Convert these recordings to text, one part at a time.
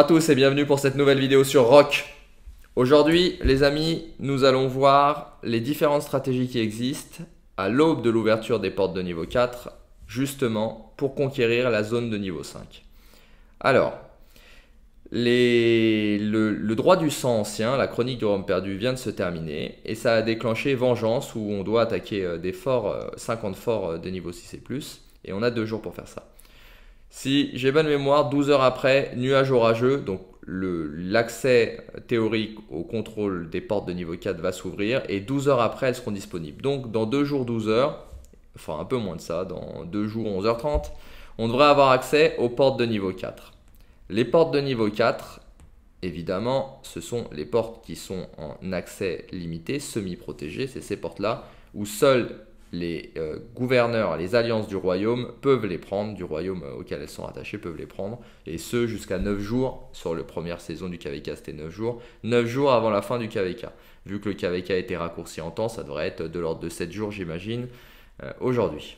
Bonjour à tous et bienvenue pour cette nouvelle vidéo sur Rock. Aujourd'hui, les amis, nous allons voir les différentes stratégies qui existent à l'aube de l'ouverture des portes de niveau 4, justement pour conquérir la zone de niveau 5. Alors, le, droit du sang ancien, la chronique du Rome perdu, vient de se terminer et ça a déclenché Vengeance où on doit attaquer euh, des forts, 50 euh, forts euh, de niveau 6 et plus, et on a deux jours pour faire ça. Si j'ai bonne mémoire, 12 heures après, nuage orageux, donc l'accès théorique au contrôle des portes de niveau 4 va s'ouvrir et 12 heures après, elles seront disponibles. Donc dans 2 jours, 12 heures, enfin un peu moins de ça, dans 2 jours, 11h30, on devrait avoir accès aux portes de niveau 4. Les portes de niveau 4, évidemment, ce sont les portes qui sont en accès limité, semi protégées c'est ces portes-là où seules, les euh, gouverneurs, les alliances du royaume peuvent les prendre, du royaume euh, auquel elles sont attachées peuvent les prendre, et ce jusqu'à 9 jours, sur la première saison du KVK c'était 9 jours, 9 jours avant la fin du KVK. Vu que le KVK a été raccourci en temps, ça devrait être de l'ordre de 7 jours j'imagine, euh, aujourd'hui.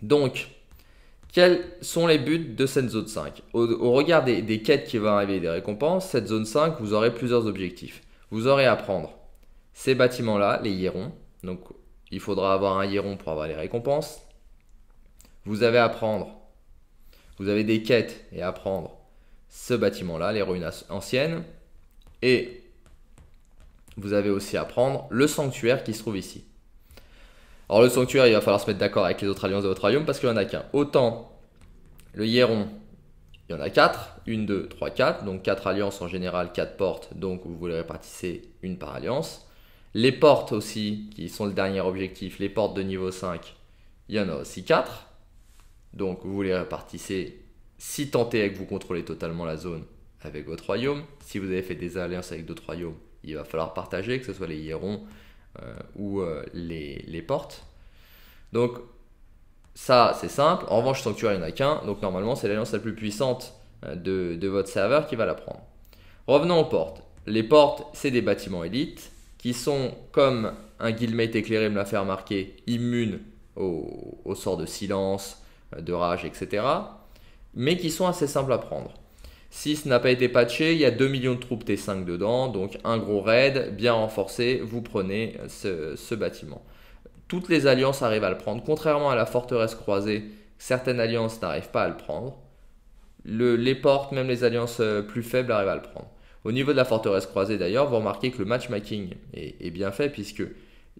Donc, quels sont les buts de cette zone 5 au, regard des, quêtes qui vont arriver et des récompenses, cette zone 5, vous aurez plusieurs objectifs. Vous aurez à prendre ces bâtiments-là, les hierons, donc il faudra avoir un Hieron pour avoir les récompenses. Vous avez à prendre. Vous avez des quêtes et à prendre ce bâtiment-là, les ruines anciennes. Et vous avez aussi à prendre le sanctuaire qui se trouve ici. Alors le sanctuaire, il va falloir se mettre d'accord avec les autres alliances de votre royaume parce qu'il n'y en a qu'un. Autant le Hieron, il y en a quatre. Une, deux, trois, quatre. Donc quatre alliances en général, quatre portes. Donc vous les répartissez une par alliance. Les portes aussi, qui sont le dernier objectif, les portes de niveau 5, il y en a aussi 4. Donc vous les répartissez si tant est que vous contrôlez totalement la zone avec votre royaume. Si vous avez fait des alliances avec d'autres royaumes, il va falloir partager, que ce soit les hierons euh, ou euh, les, portes. Donc ça c'est simple. En revanche, sanctuaire il n'y en a qu'un. Donc normalement c'est l'alliance la plus puissante euh, de, de votre serveur qui va la prendre. Revenons aux portes. Les portes, c'est des bâtiments élites qui sont, comme un guildmate éclairé me l'a fait remarquer, immunes au, sorts sort de silence, euh, de rage, etc. Mais qui sont assez simples à prendre. Si ce n'a pas été patché, il y a 2 millions de troupes T5 dedans, donc un gros raid bien renforcé, vous prenez euh, ce, bâtiment. Toutes les alliances arrivent à le prendre, contrairement à la forteresse croisée, certaines alliances n'arrivent pas à le prendre. les portes, même les alliances euh, plus faibles, arrivent à le prendre. Au niveau de la forteresse croisée d'ailleurs, vous remarquez que le matchmaking est, bien fait puisque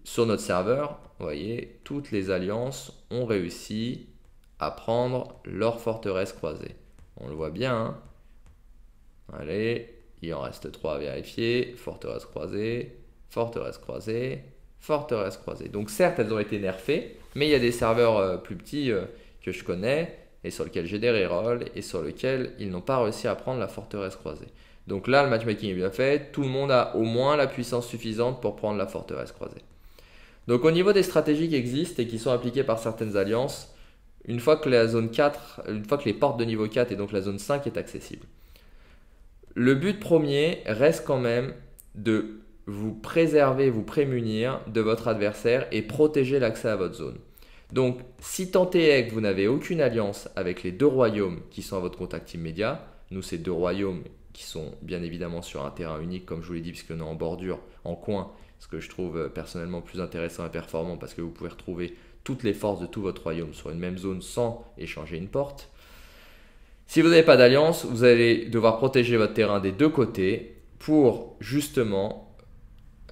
sur notre serveur, vous voyez, toutes les alliances ont réussi à prendre leur forteresse croisée. On le voit bien. Hein. Allez, il en reste trois à vérifier. Forteresse croisée, forteresse croisée, forteresse croisée. Donc certes, elles ont été nerfées, mais il y a des serveurs euh, plus petits euh, que je connais et sur lesquels j'ai des rerolls et sur lesquels ils n'ont pas réussi à prendre la forteresse croisée. Donc là, le matchmaking est bien fait. Tout le monde a au moins la puissance suffisante pour prendre la forteresse croisée. Donc au niveau des stratégies qui existent et qui sont appliquées par certaines alliances, une fois que la zone 4, une fois que les portes de niveau 4 et donc la zone 5 est accessible. Le but premier reste quand même de vous préserver, vous prémunir de votre adversaire et protéger l'accès à votre zone. Donc, si tant est que vous n'avez aucune alliance avec les deux royaumes qui sont à votre contact immédiat, nous ces deux royaumes qui sont bien évidemment sur un terrain unique, comme je vous l'ai dit, puisque est en bordure, en coin, ce que je trouve euh, personnellement plus intéressant et performant, parce que vous pouvez retrouver toutes les forces de tout votre royaume sur une même zone sans échanger une porte. Si vous n'avez pas d'alliance, vous allez devoir protéger votre terrain des deux côtés pour justement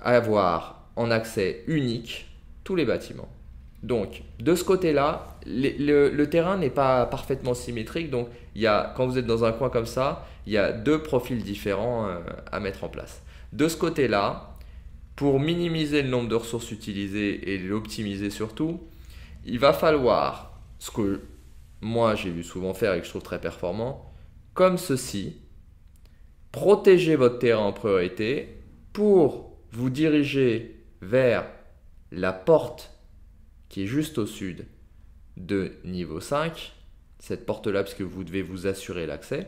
avoir en accès unique tous les bâtiments. Donc, de ce côté-là, le, terrain n'est pas parfaitement symétrique, donc il quand vous êtes dans un coin comme ça, il y a deux profils différents euh, à mettre en place. De ce côté-là, pour minimiser le nombre de ressources utilisées et l'optimiser surtout, il va falloir, ce que moi j'ai vu souvent faire et que je trouve très performant, comme ceci, protéger votre terrain en priorité pour vous diriger vers la porte qui est juste au sud de niveau 5, cette porte-là, parce que vous devez vous assurer l'accès.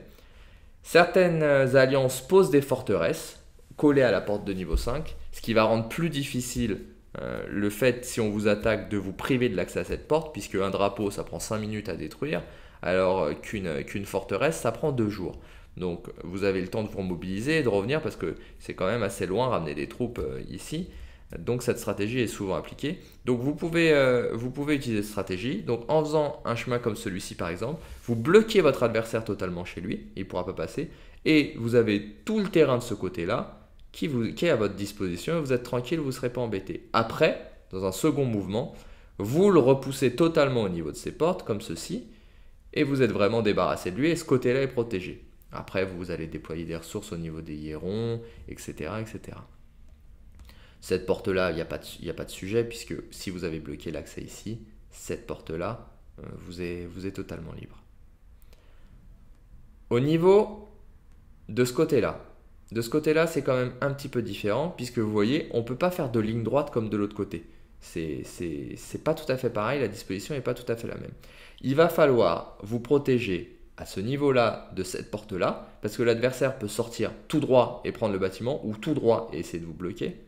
Certaines alliances posent des forteresses collées à la porte de niveau 5, ce qui va rendre plus difficile euh, le fait, si on vous attaque, de vous priver de l'accès à cette porte, puisque un drapeau, ça prend 5 minutes à détruire, alors euh, euh, qu'une forteresse, ça prend 2 jours. Donc vous avez le temps de vous mobiliser et de revenir, parce que c'est quand même assez loin, ramener des troupes ici. Donc cette stratégie est souvent appliquée. Donc euh, vous pouvez, utiliser cette stratégie. Donc en faisant un chemin comme celui-ci par exemple, vous bloquez votre adversaire totalement chez lui, il ne pourra pas passer, et vous avez tout le terrain de ce côté-là qui, est à votre disposition, vous êtes tranquille, vous ne serez pas embêté. Après, dans un second mouvement, vous le repoussez totalement au niveau de ses portes, comme ceci, et vous êtes vraiment débarrassé de lui, et ce côté-là est protégé. Après, vous allez déployer des ressources au niveau des hiérons, etc. etc. Cette porte-là, il n'y a, pas de, sujet, puisque si vous avez bloqué l'accès ici, cette porte-là euh, vous, est, totalement libre. Au niveau de ce côté-là, de ce côté-là, c'est quand même un petit peu différent, puisque vous voyez, on ne peut pas faire de ligne droite comme de l'autre côté. C'est pas tout à fait pareil, la disposition n'est pas tout à fait la même. Il va falloir vous protéger à ce niveau-là de cette porte-là, parce que l'adversaire peut sortir tout droit et prendre le bâtiment, ou tout droit et essayer de vous bloquer.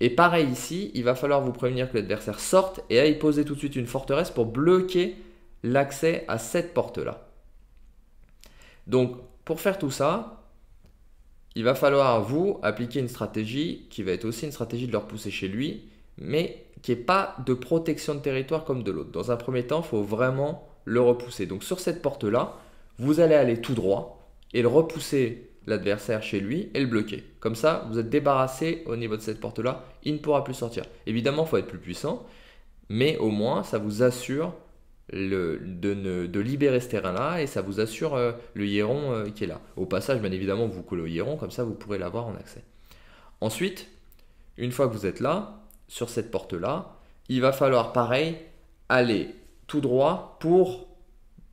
Et pareil ici, il va falloir vous prévenir que l'adversaire sorte et aille poser tout de suite une forteresse pour bloquer l'accès à cette porte-là. Donc, pour faire tout ça, il va falloir, vous, appliquer une stratégie qui va être aussi une stratégie de le repousser chez lui, mais qui n'est pas de protection de territoire comme de l'autre. Dans un premier temps, il faut vraiment le repousser. Donc, sur cette porte-là, vous allez aller tout droit et le repousser l'adversaire chez lui et le bloquer. Comme ça, vous êtes débarrassé au niveau de cette porte-là, il ne pourra plus sortir. Évidemment, il faut être plus puissant, mais au moins, ça vous assure de, libérer ce terrain-là et ça vous assure euh, le Hieron euh, qui est là. Au passage, bien évidemment, vous coulez au Hieron, comme ça, vous pourrez l'avoir en accès. Ensuite, une fois que vous êtes là, sur cette porte-là, il va falloir, pareil, aller tout droit pour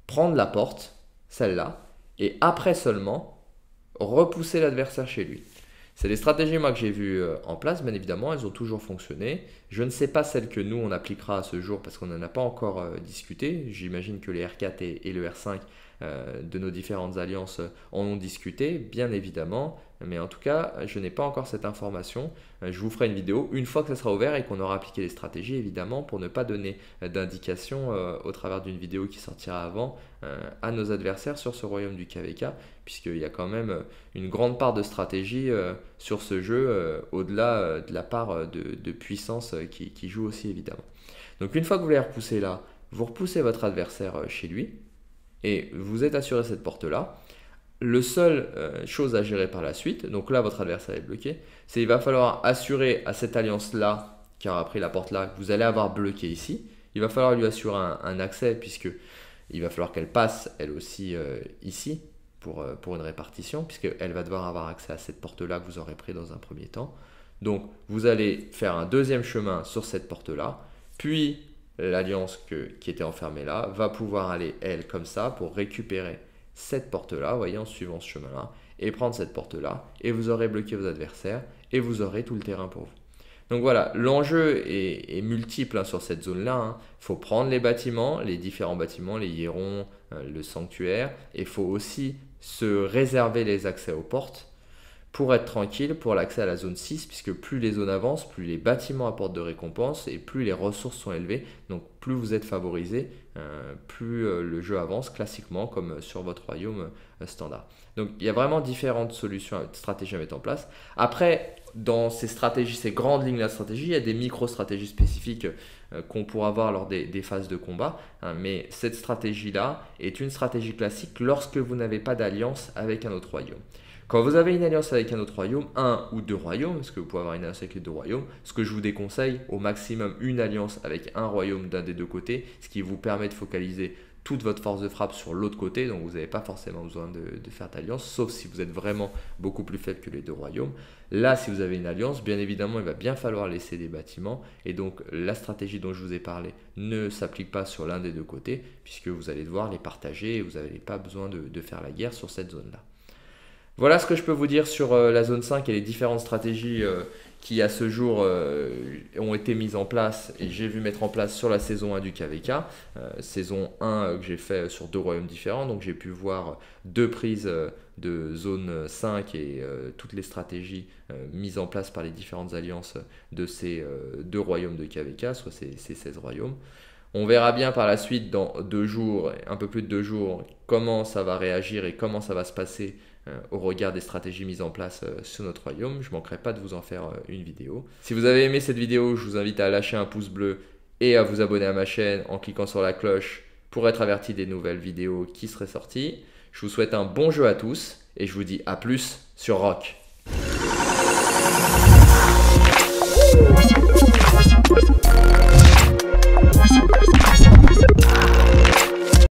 prendre la porte, celle-là, et après seulement repousser l'adversaire chez lui. C'est des stratégies moi que j'ai vues euh, en place, bien évidemment, elles ont toujours fonctionné. Je ne sais pas celles que nous on appliquera à ce jour parce qu'on n'en a pas encore euh, discuté. J'imagine que les R4 et le R5 euh, de nos différentes alliances euh, en ont discuté, bien évidemment, mais en tout cas, je n'ai pas encore cette information. Euh, je vous ferai une vidéo une fois que ça sera ouvert et qu'on aura appliqué les stratégies, évidemment, pour ne pas donner d'indication au travers d'une vidéo qui sortira avant à nos adversaires sur ce royaume du KVK, puisqu'il y a quand même une grande part de stratégie sur ce jeu, au-delà de la part de, puissance qui, qui joue aussi, évidemment. Donc une fois que vous l'avez repoussé là, vous repoussez votre adversaire chez lui, et vous êtes assuré cette porte-là. Le seul euh, chose à gérer par la suite, donc là votre adversaire est bloqué, c'est qu'il va falloir assurer à cette alliance-là qui aura pris la porte-là, que vous allez avoir bloqué ici. Il va falloir lui assurer un, accès puisque il va falloir qu'elle passe elle aussi euh, ici pour, euh, pour une répartition puisqu'elle va devoir avoir accès à cette porte-là que vous aurez pris dans un premier temps. Donc vous allez faire un deuxième chemin sur cette porte-là, puis l'alliance qui était enfermée là va pouvoir aller, elle, comme ça, pour récupérer cette porte-là, voyez, en suivant ce chemin-là, et prendre cette porte-là, et vous aurez bloqué vos adversaires, et vous aurez tout le terrain pour vous. Donc voilà, l'enjeu est, multiple hein, sur cette zone-là. Il hein. faut prendre les bâtiments, les différents bâtiments, les hiérons, euh, le sanctuaire, et il faut aussi se réserver les accès aux portes pour être tranquille pour l'accès à la zone 6, puisque plus les zones avancent, plus les bâtiments apportent de récompenses et plus les ressources sont élevées, donc plus vous êtes favorisé, euh, plus euh, le jeu avance classiquement comme euh, sur votre royaume standard. Donc il y a vraiment différentes solutions, stratégies à mettre en place. Après, dans ces stratégies, ces grandes lignes de la stratégie, il y a des micro-stratégies spécifiques qu'on pourra avoir lors des, phases de combat. Hein. mais cette stratégie-là est une stratégie classique lorsque vous n'avez pas d'alliance avec un autre royaume. Quand vous avez une alliance avec un autre royaume, un ou deux royaumes, parce que vous pouvez avoir une alliance avec les deux royaumes, ce que je vous déconseille, au maximum une alliance avec un royaume d'un des deux côtés, ce qui vous permet de focaliser toute votre force de frappe sur l'autre côté, donc vous n'avez pas forcément besoin de, faire d'alliance, sauf si vous êtes vraiment beaucoup plus faible que les deux royaumes. Là, si vous avez une alliance, bien évidemment, il va bien falloir laisser des bâtiments, et donc la stratégie dont je vous ai parlé ne s'applique pas sur l'un des deux côtés, puisque vous allez devoir les partager, et vous n'avez pas besoin de faire la guerre sur cette zone-là. Voilà ce que je peux vous dire sur euh, la zone 5 et les différentes stratégies euh, qui à ce jour euh, ont été mises en place et j'ai vu mettre en place sur la saison 1 du KVK, saison 1 que j'ai fait sur deux royaumes différents, donc j'ai pu voir deux prises de zone 5 et toutes les stratégies mises en place par les différentes alliances de ces deux royaumes de KVK, soit ces, ces 16 royaumes. On verra bien par la suite dans deux jours, un peu plus de deux jours, comment ça va réagir et comment ça va se passer euh, au regard des stratégies mises en place euh, sur notre royaume. Je manquerai pas de vous en faire euh, une vidéo. Si vous avez aimé cette vidéo, je vous invite à lâcher un pouce bleu et à vous abonner à ma chaîne en cliquant sur la cloche pour être averti des nouvelles vidéos qui seraient sorties. Je vous souhaite un bon jeu à tous et je vous dis à plus sur Rock.